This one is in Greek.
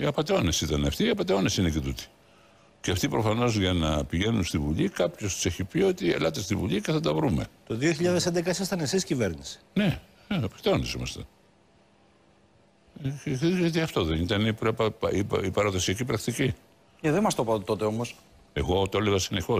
Οι απαταιώνες ήταν αυτοί, οι απαταιώνες είναι και τούτοι. Και αυτοί προφανώς για να πηγαίνουν στη Βουλή, κάποιος τους έχει πει ότι ελάτε στη Βουλή και θα τα βρούμε. Το 2011 ήσασταν εσείς κυβέρνηση. Ναι, ναι απαταιώνες ήμασταν. Ε, ε, γιατί αυτό δεν ήταν η, παραδοσιακή πρακτική. Και ε, δεν μας το είπατε τότε όμως. Εγώ το έλεγα συνεχώς.